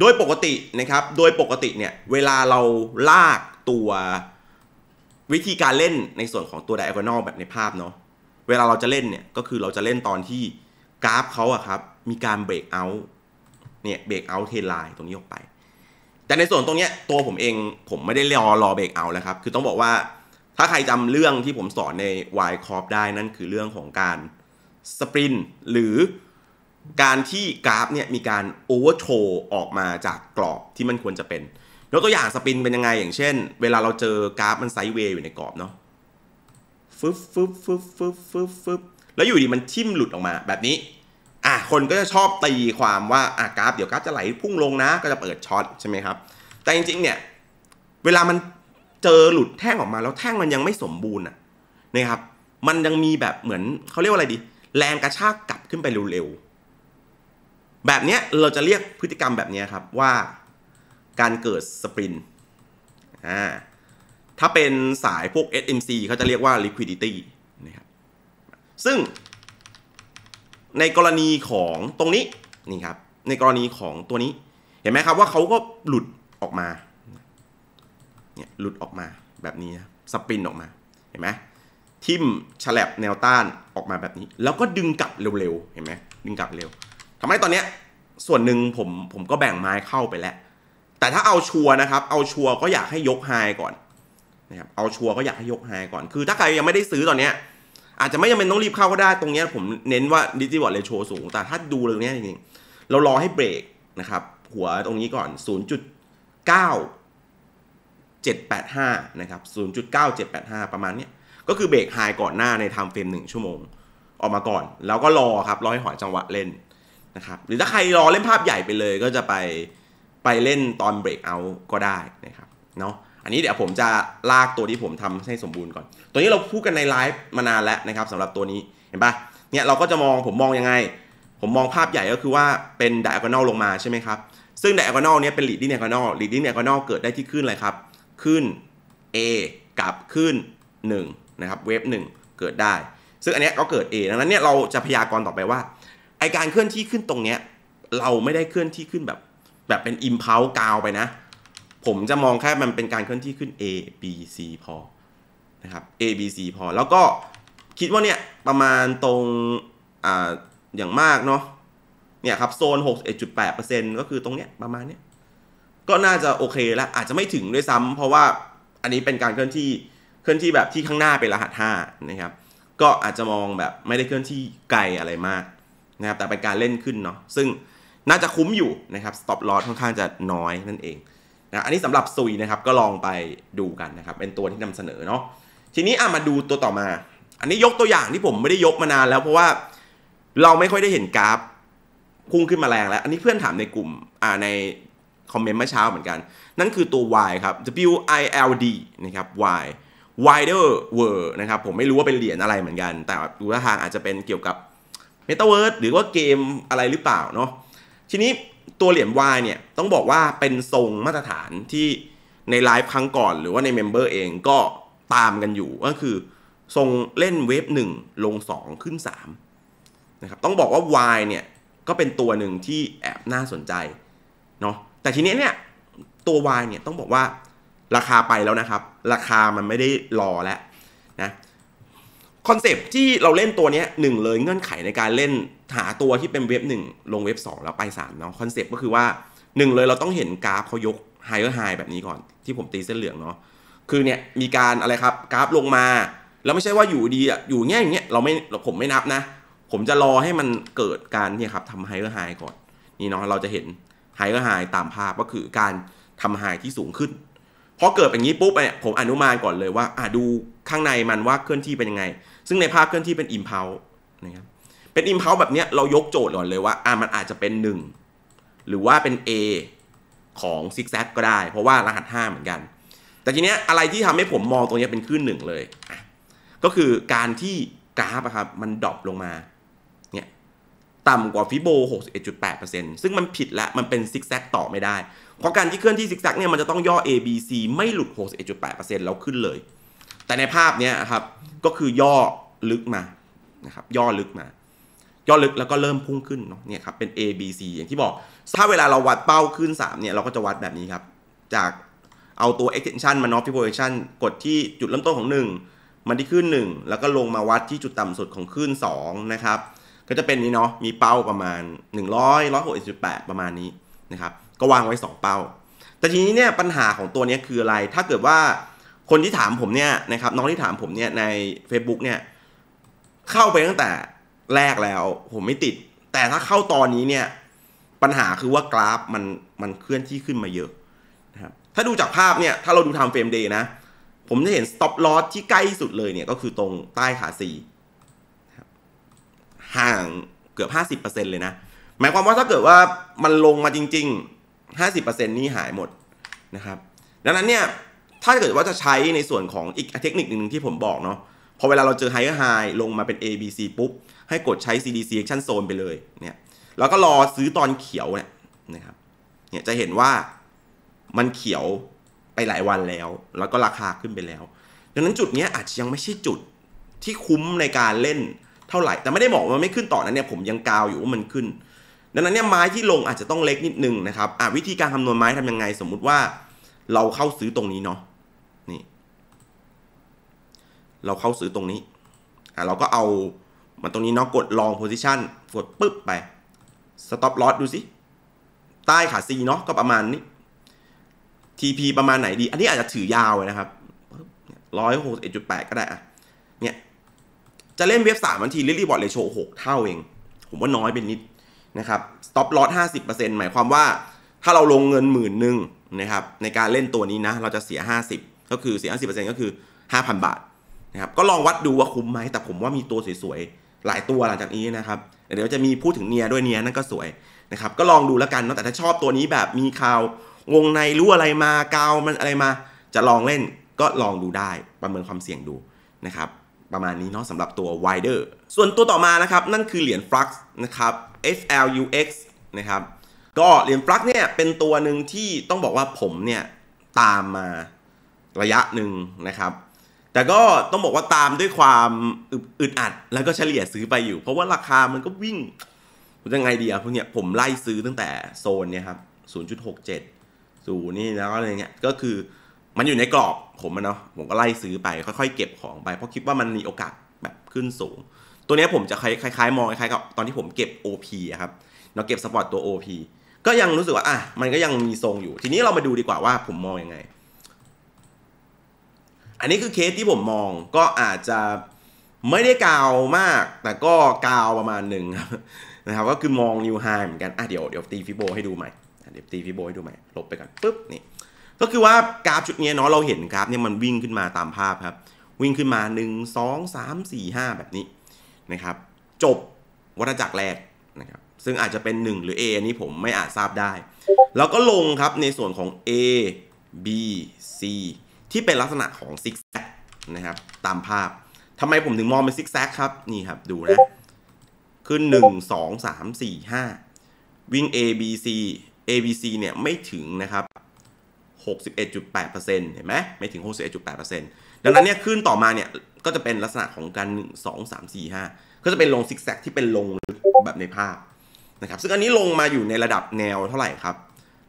โดยปกตินะครับโดยปกติเนี่ยเวลาเราลากตัววิธีการเล่นในส่วนของตัวไดอะกอนอลแบบในภาพเนาะเวลาเราจะเล่นเนี่ยก็คือเราจะเล่นตอนที่กราฟเขาอะครับมีการเบรกเอาเนี่ยเบรกเอาเทนไลน์ตรงนี้ออกไปแต่ในส่วนตรงเนี้ยตัวผมเองผมไม่ได้รอรอเบรกเอาแล้วครับ คือต้องบอกว่าถ้าใครจำเรื่องที่ผมสอนใน Y Corp ได้นั่นคือเรื่องของการสปรินหรือการที่กราฟเนี่ยมีการโอเวอร์โชออกมาจากกรอบที่มันควรจะเป็นยกตัวอย่างสปริน เป็นยังไง อย่างเช่น เวลาเราเจอกราฟมันไซด์เวย์อยู่ในกรอบเนาะฟึบฟึบฟึบฟึบฟึบฟึบแล้วอยู่ดีมันทิ่มหลุดออกมา แบบนี้อ่ะคนก็จะชอบตีความว่าอ่ะกราฟเดี๋ยวกราฟจะไหลพุ่งลงนะก็จะเปิดช็อตใช่ไหมครับ แต่จริงๆเนี่ย เวลามันเจอหลุดแท่งออกมาแล้วแท่งมันยังไม่สมบูรณ์อ่ะนะครับมันยังมีแบบเหมือนเขาเรียกว่าอะไรดี แรงกระชากกลับขึ้นไปเร็วๆแบบเนี้ยเราจะเรียกพฤติกรรมแบบนี้ครับว่าการเกิดสปรินอ่าถ้าเป็นสายพวก SMC เขาจะเรียกว่า liquidity นะครับซึ่งในกรณีของตรงนี้นี่ครับในกรณีของตัวนี้เห็นไหมครับว่าเขาก็หลุดออกมาเนี่ยหลุดออกมาแบบนี้นะสปินออกมาเห็นไหมทิมฉลับแนวต้านออกมาแบบนี้ แล้วก็ดึงกลับเร็วๆเห็นไหมดึงกลับเร็ว ทำให้ตอนเนี้ยส่วนหนึ่งผมผมก็แบ่งไม้เข้าไปแล้ว แต่ถ้าเอาชัวนะครับ เอาชัวก็อยากให้ยกไฮก่อนนะครับเอาชัวก็อยากให้ยกไฮก่อนคือ ถ้าใครยังไม่ได้ซื้อตอนเนี้ยอาจจะไม่ยังเป็นต้องรีบเข้าก็ได้ตรงนี้ผมเน้นว่าดิจิวอลเลโชสูง แต่ถ้าดูตรงนี้จริงๆเรารอให้เบรกนะครับ หัวตรงนี้ก่อน 0.9 785 นะครับ 0.9785 ประมาณนี้ก็คือเบรกไฮก่อนหน้าในไทม์เฟรม1ชั่วโมง ออกมาก่อน แล้วก็รอครับรอให้หอยจังหวะเล่นนะครับ หรือถ้าใครรอเล่นภาพใหญ่ไปเลย ก็จะไปไปเล่นตอนเบรกเอาก็ได้นะครับเนาะอันนี้เดี๋ยวผมจะลากตัวที่ผมทำให้สมบูรณ์ก่อน ตัวนี้เราพูดกันในไลฟ์มานานแล้วนะครับสำหรับตัวนี้เห็นปะเนี่ยเราก็จะมองผมมองยังไง ผมมองภาพใหญ่ก็คือว่าเป็นไดอะกอนอลลงมาใช่ไหมครับ ซึ่งไดอะกอนอลเนี่ยเป็นลีดดิ้งไดอะกอนอลลีดดิ้งไดอะกอนอลเกิดได้ที่ขึ้นอะไรครับ ขึ้น A กับขึ้น 1 นะครับ เวฟหเกิดได้ ซึ่งอันนี้ก็เกิด A ดังนั้นเนี่ยเราจะพยากรณ์ต่อไปว่าไอการเคลื่อนที่ขึ้นตรงเนี้ยเราไม่ได้เคลื่อนที่ขึ้นแบบ แบบเป็นอิมเพลสกาวไปนะผมจะมองแค่มันเป็นการเคลื่อนที่ขึ้น A B C พอนะครับ A B C พอแล้วก็คิดว่าเนี่ยประมาณตรงอ่าอย่างมากเนาะเนี่ยครับโซน 61.8%ก็คือตรงเนี้ยประมาณเนี้ยก็น่าจะโอเคแล้วอาจจะไม่ถึงด้วยซ้ำเพราะว่าอันนี้เป็นการเคลื่อนที่เคลื่อนที่แบบที่ข้างหน้าเป็นรหัส5นะครับก็อาจจะมองแบบไม่ได้เคลื่อนที่ไกลอะไรมากนะครับแต่เป็นการเล่นขึ้นเนาะซึ่งน่าจะคุ้มอยู่นะครับสต็อปลอสค่อนข้างจะน้อยนั่นเองนะอันนี้สำหรับซุยนะครับ ก็ลองไปดูกันนะครับ เป็นตัวที่นำเสนอเนาะทีนี้อ่ะมาดูตัวต่อมา อันนี้ยกตัวอย่างที่ผมไม่ได้ยกมานานแล้วเพราะว่าเราไม่ค่อยได้เห็นกราฟพุ่งขึ้นมาแรงแล้ว อันนี้เพื่อนถามในกลุ่มอ่าในคอมเมนต์เมื่อเช้าเหมือนกัน นั่นคือตัว Y ครับ W I L D นะครับ Y wider world นะครับ ผมไม่รู้ว่าเป็นเหรียญอะไรเหมือนกัน แต่ดูท่าทางอาจจะเป็นเกี่ยวกับ Metaverse หรือว่าเกมอะไรหรือเปล่าเนาะทีนี้ตัวเหรียญ Y เนี่ยต้องบอกว่าเป็นทรงมาตรฐานที่ในไลฟ์ครั้งก่อนหรือว่าในเมมเบอร์เองก็ตามกันอยู่ ก็คือทรงเล่นเวฟ1ลง 2 ขึ้น3นะครับต้องบอกว่า Y เนี่ยก็เป็นตัวหนึ่งที่แอบน่าสนใจเนาะแต่ทีนี้เนี่ยตัว Y เนี่ยต้องบอกว่าราคาไปแล้วนะครับ ราคามันไม่ได้รอแล้วนะคอนเซปที่เราเล่นตัวนี้หนึ่งเลยเงื่อนไขในการเล่น หาตัวที่เป็นเว็บ 1 ลงเว็บ2แล้วไป3เนาะคอนเซปก็คือว่าหนึ่งเลยเราต้องเห็นกราฟเขายกไฮเออร์ไฮแบบนี้ก่อนที่ผมตีเส้นเหลืองเนาะคือเนี่ยมีการอะไรครับกราฟลงมาแล้วไม่ใช่ว่าอยู่ดีอยู่แง่อย่างเงี้ยเราไม่ผมไม่นับนะ ผมจะรอให้มันเกิดการเนี่ยครับทำไฮเออร์ไฮก่อน นี่เนาะเราจะเห็นไฮเออร์ไฮตามภาพก็คือการทำไฮที่สูงขึ้นพอเกิดอย่างนี้ปุ๊บเนี่ยผมอนุมานก่อนเลยว่าอ่ะดูข้างในมันว่าเคลื่อนที่เป็นยังไงซึ่งในภาพเคลื่อนที่เป็นอิมเพล e นะครับ เป็นอิมเพล e แบบเนี้ยเรายกโจทย์ก่อนเลยว่าอ่ะมันอาจจะเป็น 1 หรือว่าเป็น A ของซิกแซกก็ได้เพราะว่ารหัส 5 เหมือนกัน แต่ทีเนี้ยอะไรที่ทำให้ผมมองตรงนี้เป็นขึ้นหนึ่งเลย ก็คือการที่กราฟะครับมันดรอปลงมาเนี่ยต่ำกว่าฟิโบ 61.8%ซึ่งมันผิดและมันเป็นซิกแซกต่อไม่ได้ เพราะการที่เคลื่อนที่ซิกแซกเนี่ยมันจะต้องย่อ A B C ไม่หลุด 61.8%แล้วขึ้นเลยแต่ในภาพเนี้ยครับก็คือย่อลึกมานะครับย่อลึกมา ย่อลึกแล้วก็เริ่มพุ่งขึ้นเนาะเนี่ยครับเป็น A B C อย่างที่บอกถ้าเวลาเราวัดเป้าขึ้น 3 เนี่ยเราก็จะวัดแบบนี้ครับ จากเอาตัว extension มา north p i v o n กดที่จุดเริ่มต้นของ 1 มันที่ขึ้น 1 แล้วก็ลงมาวัดที่จุดต่ำสุดของขึ้น2นะครับก็จะเป็นนี้เนาะมีเป้าประมาณ 100 168 ประมาณนี้นะครับก็วางไว้ 2 เป้า แต่ทีนี้เนี่ยปัญหาของตัวนี้คืออะไรถ้าเกิดว่าคนที่ถามผมเนี่ยนะครับน้องที่ถามผมเนี่ยใน Facebook เนี่ยเข้าไปตั้งแต่แรกแล้ว ผมไม่ติด แต่ถ้าเข้าตอนนี้เนี่ยปัญหาคือว่ากราฟมันมันเคลื่อนที่ขึ้นมาเยอะนะครับถ้าดูจากภาพเนี่ยถ้าเราดูทำเฟรมเดย์นะ ผมจะเห็น stop l ล s s ที่ใกล้สุดเลยเนี่ยก็คือตรงใต้ขาสีห่างเกือบ 50%เลยนะ หมายความว่าถ้าเกิดว่ามันลงมาจริง ๆ 50%นี่หายหมดนะครับ ดังนั้นเนี่ยถ้าเกิดว่าจะใช้ในส่วนของอีกเทคนิคหนึ่งที่ผมบอกเนาะ พอเวลาเราเจอไฮก์ไฮลงมาเป็น A B C ปุ๊บ ให้กดใช้ C D c a c t i o n zone ไปเลยเนี่ย แล้วก็รอซื้อตอนเขียวเนี่ยนะครับ เนี่ยจะเห็นว่ามันเขียวไปหลายวันแล้ว แล้วก็ราคาขึ้นไปแล้ว ดังนั้นจุดนี้อาจจะยังไม่ใช่จุดที่คุ้มในการเล่นเท่าไหร่ แต่ไม่ได้บอกว่าไม่ขึ้นต่อนั้นเนี่ยผมยังกาวอยู่ว่ามันขึ้น ดังนั้นเนี่ยไม้ที่ลงอาจจะต้องเล็กนิดนึงนะครับ วิธีการคำนวณไม้ทำยังไง สมมุติว่า เราเข้าซื้อตรงนี้เนาะเราเข้าซื้อตรงนี้ อ่ะเราก็เอามันตรงนี้เนาะ กดลองโพซิชันกดปึ๊บไปสต็อปลอสดูสิ ใต้ขาซีเนาะ ก็ประมาณนี้ TP ประมาณไหนดี อันนี้อาจจะถือยาวนะครับร้อยหกเอ็ดจุดแปดก็ได้อะเนี่ย จะเล่นเว็บสามวันทีลิลลี่บอร์ดเลยโชหกเท่าเอง ผมว่าน้อยเป็นนิดนะครับสต็อปลอสห้าสิบเปอร์เซ็นต์หมายความว่า ถ้าเราลงเงินหมื่นหนึ่งนะครับ ในการเล่นตัวนี้นะ เราจะเสียห้าสิบ ก็คือเสียห้าสิบเปอร์เซ็นต์ก็คือห้าพันบาทนะครับก็ลองวัดดูว่าคุ้มไหม แต่ผมว่ามีตัวสวยๆ หลายตัวหลังจากนี้นะครับ เดี๋ยวจะมีพูดถึงเนียด้วยเนียนั่นก็สวยนะครับ ก็ลองดูแล้วกันเนาะแต่ถ้าชอบตัวนี้แบบมีข่าววงในรู้อะไรมากาวมันอะไรมา จะลองเล่นก็ลองดูได้ประเมินความเสี่ยงดูนะครับ ประมาณนี้เนาะสำหรับตัว Wider ส่วนตัวต่อมานะครับนั่นคือเหรียญ Flux นะครับ FLUX นะครับก็เหรียญ Flux เนี่ยเป็นตัวหนึ่งที่ต้องบอกว่าผมเนี่ยตามมาระยะหนึ่งนะครับแต่ก็ต้องบอกว่าตามด้วยความอึดอัดแล้วก็เฉลี่ยซื้อไปอยู่เพราะว่าราคามันก็วิ่งมัะไงดีอะพวกเนี้ยผมไล่ซื้อตั้งแต่โซนเนี่ยครับ0.67ศูนย์นี่แล้วอะไรเงี้ยก็คือมันอยู่ในกรอบผมนะเนาะผมก็ไล่ซื้อไปค่อยๆ เก็บของไป เพราะคิดว่ามันมีโอกาสแบบขึ้นสูง ตัวนี้ผมจะคล้ายๆ มองคล้ายๆกับตอนที่ผมเก็บ OP ครับเราเก็บสปอร์ตตัว OP ก็ยังรู้สึกว่าอ่ะมันก็ยังมีทรงอยู่ ทีนี้เรามาดูดีกว่าว่าผมมองยังไงอันนี้คือเคสที่ผมมองก็อาจจะไม่ได้กาวมาก แต่ก็กาวประมาณหนึ่งนะครับ ก็คือมองนิวไฮเหมือนกันอ่ะเดี๋ยวเดี๋ยวตีฟิโบให้ดูใหม่เดี๋ยวตีฟิโบให้ดูใหม่ ลบไปก่อนปุ๊บนี่ก็คือว่ากราฟจุดนี้เนาะเราเห็นกราฟเนี่ยมันวิ่งขึ้นมาตามภาพครับ วิ่งขึ้นมา 1 2 3 4 5 แบบนี้นะครับ จบวัฏจักรแรกนะครับซึ่งอาจจะเป็น 1 หรือ A อันนี้ผมไม่อาจทราบได้ แล้วก็ลงครับในส่วนของ A B C ที่เป็นลักษณะของซิกแซกนะครับ ตามภาพทำไมผมถึงมองเป็นซิกแซกครับ นี่ครับ ดูนะ ขึ้น 1 2 3 4 5 วิ่ง A B C A B C เนี่ยไม่ถึงนะครับ 61.8%เห็นไหมไม่ถึง 61.8%ดังนั้นเนี่ยขึ้นต่อมาเนี่ย ก็จะเป็นลักษณะของการ 1 2 3 4 5 ก็จะเป็นลงซิกแซกที่เป็นลงแบบในภาพนะครับซึ่งอันนี้ลงมาอยู่ในระดับแนวเท่าไหร่ครับ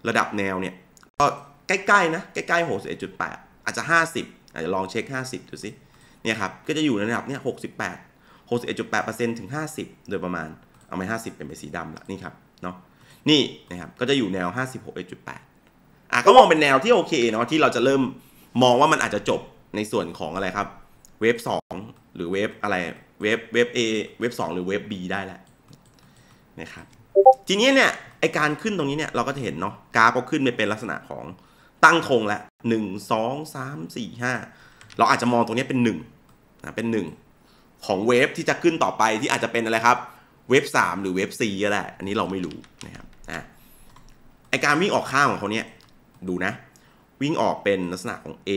ระดับแนวเนี่ยก็ใกล้ๆนะใกล้ๆ61.8อาจจะ 50อาจจะลองเช็ค50 ดูสิเนี่ยครับก็จะอยู่ในระดับเนี่ยหกสิบแปดหกสิบเอจุดแปดเปอร์เซ็นต์ถึงห้าสิบโดยประมาณเอาไปห้าสิบเป็นเป็นสีดำละนี่ครับเนาะนี่นะครับก็จะอยู่แนวห้าสิบหกเอจุดแปดอ่ะก็มองเป็นแนวที่โอเคเนาะที่เราจะเริ่มมองว่ามันอาจจะจบในส่วนของอะไรครับ เวฟสองหรือเวฟอะไรเวฟเวฟเอเวฟสองหรือเวฟบีได้และนะครับทีนี้เนี่ยไอการขึ้นตรงนี้เนี่ยเราก็จะเห็นเนาะกราฟก็ขึ้นไปเป็นลักษณะของตั้งธงละหนึ่งสองสามสี่ห้าเราอาจจะมองตรงนี้เป็นหนึ่งนะเป็นหนึ่งของเวฟที่จะขึ้นต่อไปที่อาจจะเป็นอะไรครับเวฟสามหรือเวฟสี่ก็ได้อันนี้เราไม่รู้นะครับอ่ะไอการวิ่งออกข้างของเขาเนี้ยดูนะ วิ่งออกเป็นลักษณะของ A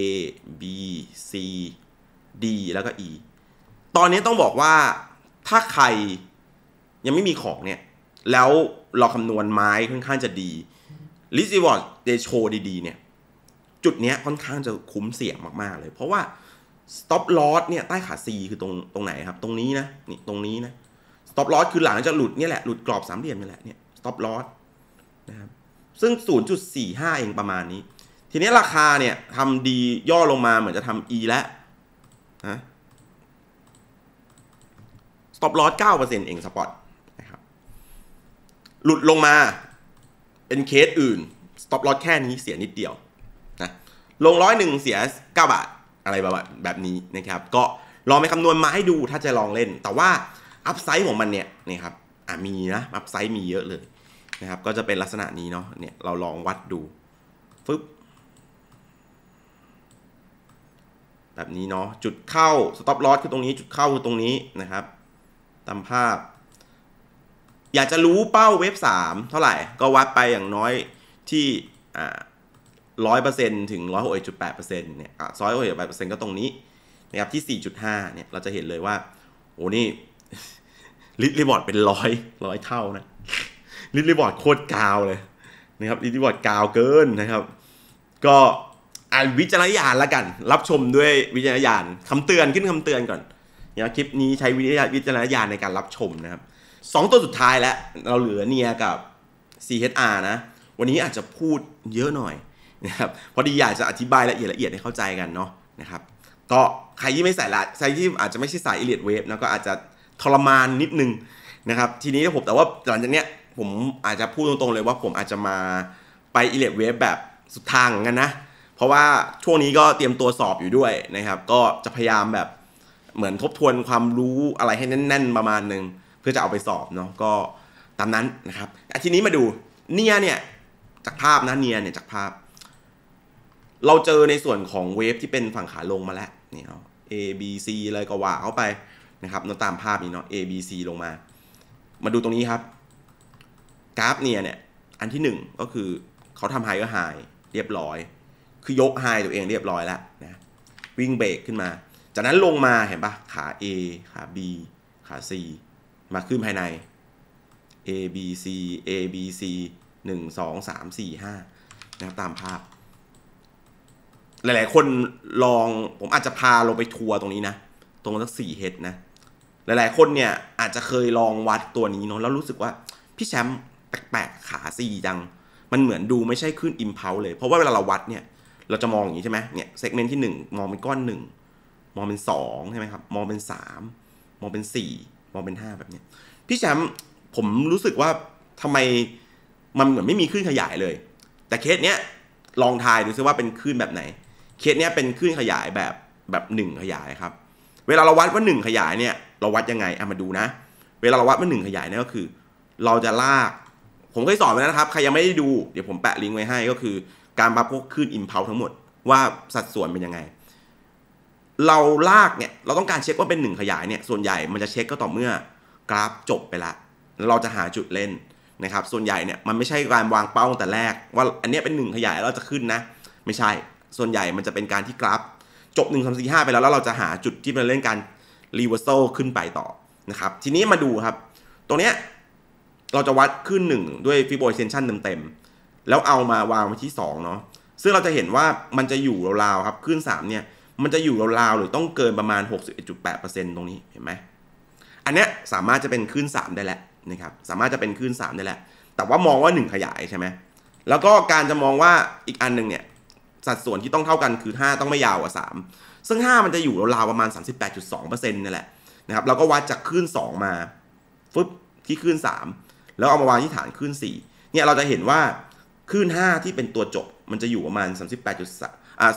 B C D แล้วก็ E ตอนนี้ต้องบอกว่าถ้าใครยังไม่มีของเนี่ย แล้วเราคำนวณไม้ค่อนข้างจะดีลิซิวอร์ดเดโชดีๆเนี่ยจุดเนี้ยค่อนข้างจะคุ้มเสี่ยงมาก ๆ เลยเพราะว่า stop loss เนี่ย ใต้ขา C คือตรงตรงไหนครับ ตรงนี้นะ นี่ ตรงนี้นะ stop loss คือหลังจะหลุดเนี่ยแหละ หลุดกรอบสามเหลี่ยมนี่แหละ เนี่ย stop loss นะครับ ซึ่ง 0.45 เองประมาณนี้ ทีนี้ราคาเนี่ยทำดี ย่อลงมาเหมือนจะทำ E แล้วนะ stop loss 9%เองสปอตนะครับ หลุดลงมาเป็นเคสอื่น stop loss แค่นี้เสียนิดเดียวลงร้อยหนึ่งเสีย 9 บาท อะไรแบบแบบนี้นะครับ ก็ลองไปคำนวณมาให้ดูถ้าจะลองเล่น แต่ว่าอัพไซด์ของมันเนี่ยนี่ครับอ่ะมีนะอัพไซด์มีเยอะเลยนะครับ ก็จะเป็นลักษณะนี้เนาะเนี่ยเราลองวัดดูฟึบแบบนี้เนาะจุดเข้าสต็อปลอสคือตรงนี้จุดเข้าคือตรงนี้นะครับ ตามภาพ อยากจะรู้เป้าเว็บ 3 เท่าไหร่ก็วัดไปอย่างน้อยที่อ่าร้อยเปอร์เซ็นถึงร้อยหกจุดแปดเปอร์เซ็นเนี่ยร้อยหกจุดแปดเปอร์เซ็นก็ตรงนี้นะครับที่สี่จุดห้าเนี่ย เราจะเห็นเลยว่า โอ้นี่ลิทรีบอร์ดเป็นร้อยร้อยเท่านะลิทรีบอร์ดโคตรกาวเลยนะครับลิทรีบอร์ดกาวเกินนะครับ ก็อ่านวิจารณญาณละกัน รับชมด้วยวิจารณญาณคำเตือนขึ้นคำเตือนก่อนเนี่ยคลิปนี้ใช้วิจารณญาณในการรับชมนะครับสองตัวสุดท้ายแล้วเราเหลือเนียกับ CHR นะวันนี้อาจจะพูดเยอะหน่อยนะครับพอดีอยากจะอธิบายละเอียดละเอียดให้เข้าใจกันเนาะนะครับก็ใครที่ไม่ใส่ละใครที่อาจจะไม่ใช่สายเอเลียดเวฟนะก็อาจจะทรมานนิดนึงนะครับ ทีนี้ผมแต่ว่าหลังจากเนี้ยผมอาจจะพูดตรงๆเลยว่าผมอาจจะมาไปอิเล็กเวฟแบบสุดทางกันนะเพราะว่าช่วงนี้ก็เตรียมตัวสอบอยู่ด้วยนะครับ ก็จะพยายามแบบเหมือนทบทวนความรู้อะไรให้แน่นๆประมาณหนึ่งเพื่อจะเอาไปสอบเนาะก็ตามนั้นนะครับทีนี้มาดูเนียเนี่ยจากภาพนะเนียเนี่ยจากภาพเราเจอในส่วนของเวฟที่เป็นฝั่งขาลงมาแล้วนี่เนาะ A B C อะไรก็ว่าเข้าไปนะครับเราตามภาพนี้เนาะ A B C ลงมา มาดูตรงนี้ครับกราฟเนี่ยเนี่ยอันที่ 1 ก็คือ เขาทำไฮก็ไฮเรียบร้อย คือยกไฮตัวเองเรียบร้อยแล้วนะวิ่งเบรกขึ้นมา จากนั้นลงมาเห็นปะขา A ขา B ขา C มาขึ้นภายใน A B C A B C 1 2 3 4 5นะครับตามภาพหลาย ๆ คนลองผมอาจจะพาลงไปทัวร์ตรงนี้นะ ตรงสักสี่เฮดนะ หลาย ๆ คนเนี่ยอาจจะเคยลองวัดตัวนี้เนาะแล้วรู้สึกว่าพี่แชมป์แปลกๆขาซีจัง มันเหมือนดูไม่ใช่ขึ้นอิมเพลเลยเพราะว่าเวลาเราวัดเนี่ย เราจะมอง อย่างนี้ใช่ไหมเนี่ยเซกเมนต์ที่ 1 มองเป็นก้อน 1 มองเป็น2ใช่ไหมครับมองเป็น3มองเป็น4มองเป็น 5 แบบเนี้ย พี่แชมป์ผมรู้สึกว่าทำไมมันเหมือนไม่มีขึ้นขยายเลย แต่เคสเนี้ยลองทายดูซิว่าเป็นขึ้นแบบไหนเคสเนี้ยเป็นคลื่นขยายแบบแบบ 1 ขยายครับ เวลาเราวัดว่า 1 ขยายเนี่ยเราวัดยังไงเอามาดูนะ เวลาเราวัดว่า1ขยายเนี่ยก็คือ เราจะลากผมเคยสอนไปแล้วนะครับใครยังไม่ได้ดู เดี๋ยวผมแปะลิงก์ไว้ให้ก็คือการบับพวกคลื่นอิมเพลทั้งหมดว่าสัดส่วนเป็นยังไง เราลากเนี่ยเราต้องการเช็คว่าเป็น 1 ขยายเนี่ยส่วนใหญ่มันจะเช็คก็ต่อเมื่อ กราฟจบไปละเราจะหาจุดเล่นนะครับส่วนใหญ่เนี่ยมันไม่ใช่การวางเป้าตั้งแต่แรก ว่าอันนี้เป็นหนึ่งขยายเราจะขึ้นนะ ไม่ใช่ส่วนใหญ่มันจะเป็นการที่กราฟจบ1ห้าไปแล้วแล้วเราจะหาจุดที่มันเล่นการรีเวอร์โซขึ้นไปต่อนะครับ ทีนี้มาดูครับ ตรงเนี้ยเราจะวัดขึ้น1ด้วยฟิโบเซนชันเต็มๆแล้วเอามาวางไว้ที่2เนาะซึ่งเราจะเห็นว่ามันจะอยู่ราวๆครับขึ้น3 เนี่ย มันจะอยู่ราวๆ หรือต้องเกินประมาณ 61.8%ตรงนี้เห็นไหม อันเนี้ยสามารถจะเป็นขึ้น3 ได้แล้วนะครับสามารถจะเป็นขึ้น3 ได้แล้วแต่ว่ามองว่า 1 ขยายใช่ไหมแล้วก็การจะมองว่าอีกอันหนึ่งเนี่ยสัดส่วนที่ต้องเท่ากันคือ 5 ต้องไม่ยาวกว่า 3 ซึ่ง 5 มันจะอยู่ราวๆประมาณ 38.2%นี่นแหละนะครับ เราก็วัดจากคลื่น2 มาฟึบที่คลื่น3แล้วเอามาวางที่ฐานคลื่น4เนี่ยเราจะเห็นว่าคลื่น5 ที่เป็นตัวจบ มันจะอยู่ประมาณ3 8า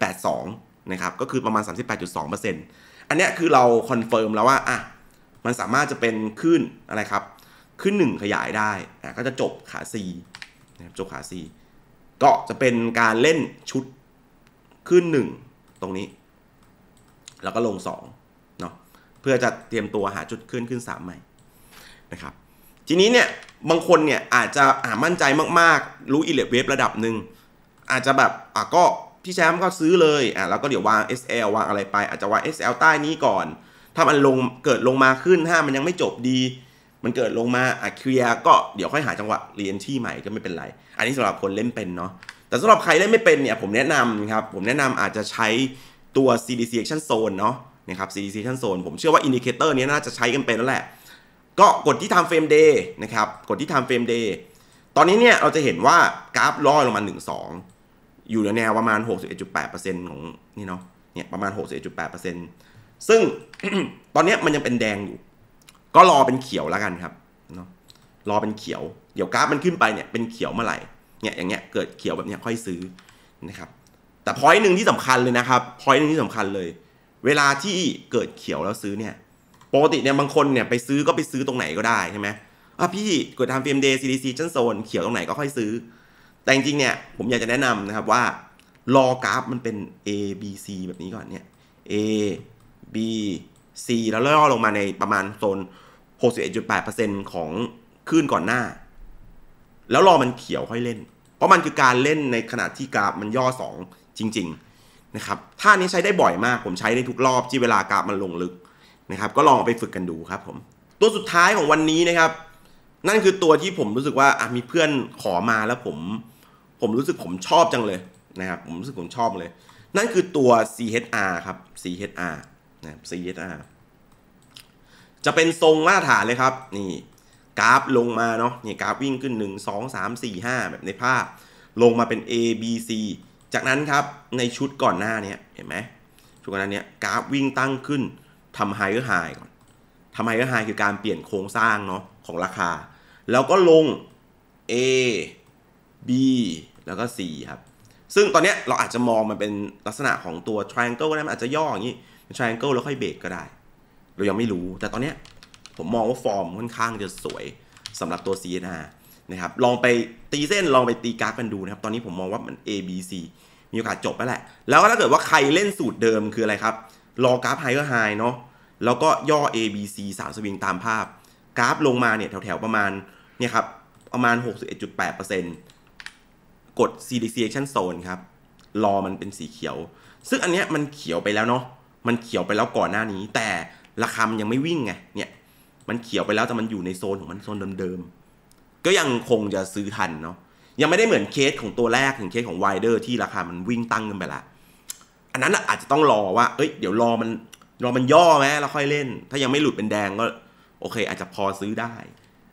0.382นะครับก็คือประมาณ 38.2%อันเนี้ยคือเราคอนเฟิร์มแล้วว่าอ่ะมันสามารถจะเป็นคลื่นอะไรครับคลื่น1 ขยายได้อ่ะก็จะจบขา C นะครับจบขา C ก็จะเป็นการเล่นชุดขึ้น 1 ตรงนี้ แล้วก็ลง 2เนาะเพื่อจะเตรียมตัวหาจุดขึ้นขึ้น 3 ใหม่นะครับทีนี้เนี่ยบางคนเนี่ยอาจจะอ่ามั่นใจมากๆ รู้อิเล็กเวฟระดับหนึ่งอาจจะแบบอ่ะก็พี่แชมป์ก็ซื้อเลยอ่ะแล้วก็เดี๋ยววาง SL วางอะไรไป อาจจะวาง SL ใต้นี้ก่อน ถ้ามันลงเกิดลงมาขึ้นห้ามันยังไม่จบดี มันเกิดลงมาอ่ะเคลียร์ก็เดี๋ยวค่อยหาจังหวะเรียนที่ใหม่ก็ไม่เป็นไรอันนี้สำหรับคนเล่นเป็นเนาะแต่สำหรับใครเล่นไม่เป็นเนี่ย ผมแนะนำครับผมแนะนำอาจจะใช้ตัว CDC Action Zone เนาะนะครับ CDC Action Zone ผมเชื่อว่าอินดิเคเตอร์นี้น่าจะใช้กันเป็นแล้วแหละ ก็กดที่ Time Frame Day นะครับ กดที่ Time Frame Day ตอนนี้เนี่ยเราจะเห็นว่า กราฟล่อลงมา 1 2 อยู่ในแนวประมาณ61.8%ของนี่เนาะเนี่ยประมาณ 61.8%ซึ่งตอนนี้มันยังเป็นแดงอยู่ ก็รอเป็นเขียวแล้วกันครับรอเป็นเขียว เดี๋ยวกราฟมันขึ้นไปเนี่ยเป็นเขียวเมื่อไหร่ เนี่ยอย่างเงี้ยเกิดเขียวแบบเนี้ยค่อยซื้อนะครับ แต่พอยต์หนึ่งที่สำคัญเลยนะครับ พอยต์หนึ่งที่สำคัญเลย เวลาที่เกิดเขียวแล้วซื้อเนี่ย ปกติเนี่ยบางคนเนี่ยไปซื้อก็ไปซื้อตรงไหนก็ได้ใช่ไหมอ่ะพี่กดทำฟิล์มเดย์ซีดีซีชั้นโซนเขียวตรงไหนก็ค่อยซื้อ แต่จริงเนี่ยผมอยากจะแนะนำนะครับว่า รอกราฟมันเป็น A B C แบบนี้ก่อนเนี่ย A B C แล้วล่อลงมาในประมาณโซน61.8%ของขึ้นก่อนหน้า แล้วรอมันเขียวค่อยเล่น เพราะมันคือการเล่นในขณะที่กราฟมันย่อ2จริง ๆนะครับท่านี้ใช้ได้บ่อยมาก ผมใช้ในทุกรอบที่เวลากราฟมันลงลึกนะครับ ก็ลองไปฝึกกันดูครับ ผม ตัวสุดท้ายของวันนี้นะครับ นั่นคือตัวที่ผมรู้สึกว่ามีเพื่อนขอมาแล้วผม ผมรู้สึกผมชอบจังเลยนะครับ ผมรู้สึกผมชอบเลย นั่นคือตัว CHR ครับ CHR นะ CHR จะเป็นทรงมาตรฐานเลยครับ นี่กราฟลงมาเนาะนี่กราฟวิ่งขึ้น 1 2 3 4 5 แบบในภาพ ลงมาเป็น A B C จากนั้นครับในชุดก่อนหน้านี้เห็นไหมชุดก่อนหน้านี้กราฟวิ่งตั้งขึ้นทำไฮก็ไฮก่อน ทำไฮเออร์ไฮคือการเปลี่ยนโครงสร้างเนาะของราคา แล้วก็ลง A B แล้วก็ C ครับ ซึ่งตอนนี้เราอาจจะมองมันเป็นลักษณะของตัว triangle ก็ได้ มันอาจจะย่ออย่างนี้น triangle แล้วค่อยเบรกก็ได้ เรายังไม่รู้ แต่ตอนนี้ผมมองว่าฟอร์มค่อนข้างจะสวยสำหรับตัว c n a นะครับ ลองไปตีเส้นลองไปตีกราฟกันดูนะครับ ตอนนี้ผมมองว่ามัน A B C มีโอกาสจบแล้วแหละ แล้วถ้าเกิดว่าใครเล่นสูตรเดิมคืออะไรครับ รอกราฟไฮก็ไฮเนาะ แล้วก็ย่อ A B C สามสวิงตามภาพ กราฟลงมาเนี่ย แถวๆประมาณ เนี่ยครับ ประมาณ 61.8%กด c d c a c t i o n Zone ครับ รอมันเป็นสีเขียว ซึ่งอันเนี้ยมันเขียวไปแล้วเนาะ มันเขียวไปแล้วก่อนหน้านี้ แต่ราคามันยังไม่วิ่งไง เนี่ยมันเขียวไปแล้วแต่มันอยู่ในโซนของมันโซนเดิมๆก็ยังคงจะซื้อทันเนาะยังไม่ได้เหมือนเคสของตัวแรกถึงเคสของไวเดอร์ที่ราคามันวิ่งตั้งกันไปละอันนั้นอาจจะต้องรอว่า เอ้ยเดี๋ยวรอมันรอมันย่อไหมแล้วค่อยเล่น ถ้ายังไม่หลุดเป็นแดงก็โอเค อาจจะพอซื้อได้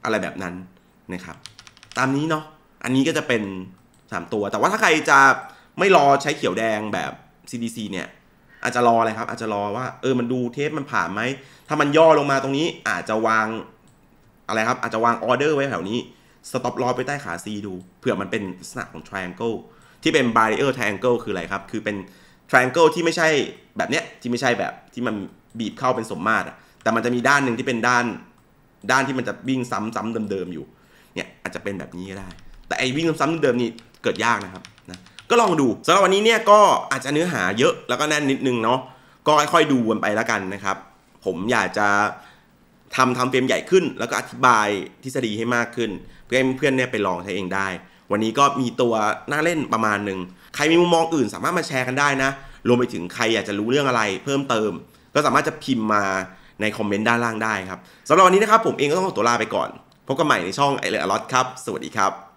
อะไรแบบนั้นนะครับ ตามนี้เนาะอันนี้ก็จะเป็น3ตัวแต่ว่าถ้าใครจะไม่รอใช้เขียวแดงแบบ CDC เนี่ย อาจจะรออะไรครับ อาจจะรอว่า เออมันดูเทปมันผ่านไหมถ้ามันย่อลงมาตรงนี้อาจจะวางอะไรครับ อาจจะวางออเดอร์ไว้แถวนี้สต็อปลอไปใต้ขา C ดูเผื่อมันเป็นลักษณะของ triangle ที่เป็น barrier triangle คืออะไรครับ คือเป็น triangle ที่ไม่ใช่แบบเนี้ยที่ไม่ใช่แบบที่มันบีบเข้าเป็นสมมาตรอะแต่มันจะมีด้านหนึ่งที่เป็นด้าน ด้านที่มันจะวิ่งซ้ำๆเดิมๆอยู่เนี่ยอาจจะเป็นแบบนี้ก็ได้ แต่ไอ้วิ่งซ้ำๆเดิมๆนี่เกิดยากนะครับนะก็ลองดูสำหรับวันนี้เนี่ยก็อาจจะเนื้อหาเยอะแล้วก็แน่นนิดนึงเนาะก็ค่อยๆดูวนไปแล้วกันนะครับผมอยากจะทำทำเฟรมใหญ่ขึ้น แล้วก็อธิบายทฤษฎีให้มากขึ้น เพื่อให้เพื่อนเนี่ยไปลองใช้เองได้ วันนี้ก็มีตัวน่าเล่นประมาณหนึ่งใครมีมุมมองอื่น สามารถมาแชร์กันได้นะรวมไปถึงใครอยากจะรู้เรื่องอะไรเพิ่มเติม ก็สามารถจะพิมพ์มาในคอมเมนต์ด้านล่างได้ครับสำหรับวันนี้นะครับผมเองก็ต้องขอตัวลาไปก่อน พบกันใหม่ในช่องไอเลอร์ลอตครับสวัสดีครับ